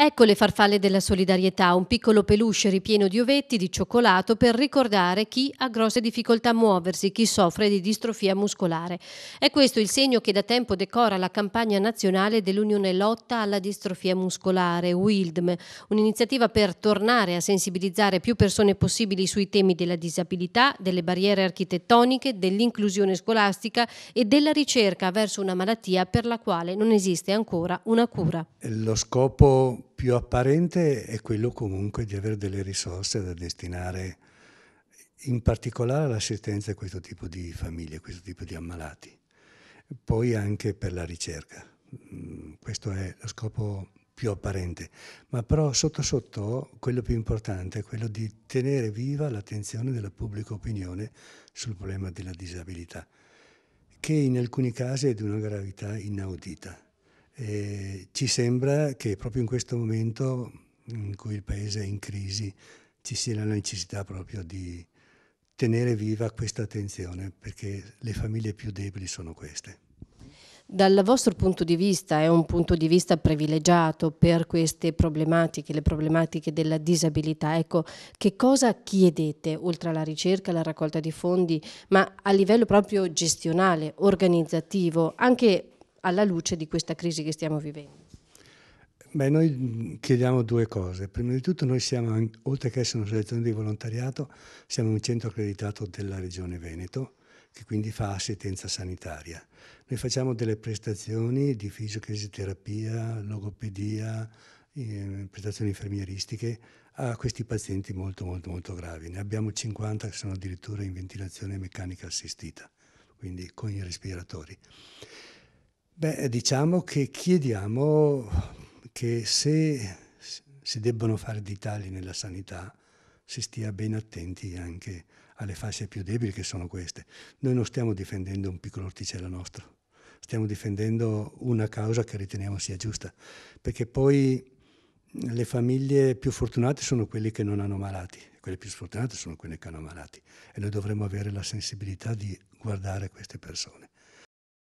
Ecco le farfalle della solidarietà, un piccolo peluche ripieno di ovetti di cioccolato per ricordare chi ha grosse difficoltà a muoversi, chi soffre di distrofia muscolare. È questo il segno che da tempo decora la campagna nazionale dell'Unione Lotta alla distrofia muscolare, WILDM, un'iniziativa per tornare a sensibilizzare più persone possibili sui temi della disabilità, delle barriere architettoniche, dell'inclusione scolastica e della ricerca verso una malattia per la quale non esiste ancora una cura. Lo scopo più apparente è quello comunque di avere delle risorse da destinare in particolare all'assistenza a questo tipo di famiglie, a questo tipo di ammalati, poi anche per la ricerca. Mm, questo è lo scopo più apparente, ma però sotto sotto quello più importante è quello di tenere viva l'attenzione della pubblica opinione sul problema della disabilità, che in alcuni casi è di una gravità inaudita. E eh, ci sembra che proprio in questo momento in cui il Paese è in crisi ci sia la necessità proprio di tenere viva questa attenzione perché le famiglie più deboli sono queste. Dal vostro punto di vista è un punto di vista privilegiato per queste problematiche, le problematiche della disabilità. Ecco, che cosa chiedete oltre alla ricerca, alla raccolta di fondi, ma a livello proprio gestionale, organizzativo, anche alla luce di questa crisi che stiamo vivendo? Beh, noi mm, chiediamo due cose. Prima di tutto noi siamo, oltre che essere una selezione di volontariato, siamo un centro accreditato della Regione Veneto, che quindi fa assistenza sanitaria. Noi facciamo delle prestazioni di fisioterapia, logopedia, ehm, prestazioni infermieristiche a questi pazienti molto molto molto gravi. Ne abbiamo 50 che sono addirittura in ventilazione meccanica assistita, quindi con i respiratori. Beh, diciamo che chiediamo che se si debbano fare dei tagli nella sanità, si stia ben attenti anche alle fasce più deboli che sono queste. Noi non stiamo difendendo un piccolo orticello nostro, stiamo difendendo una causa che riteniamo sia giusta, perché poi le famiglie più fortunate sono quelle che non hanno malati, quelle più sfortunate sono quelle che hanno malati e noi dovremmo avere la sensibilità di guardare queste persone.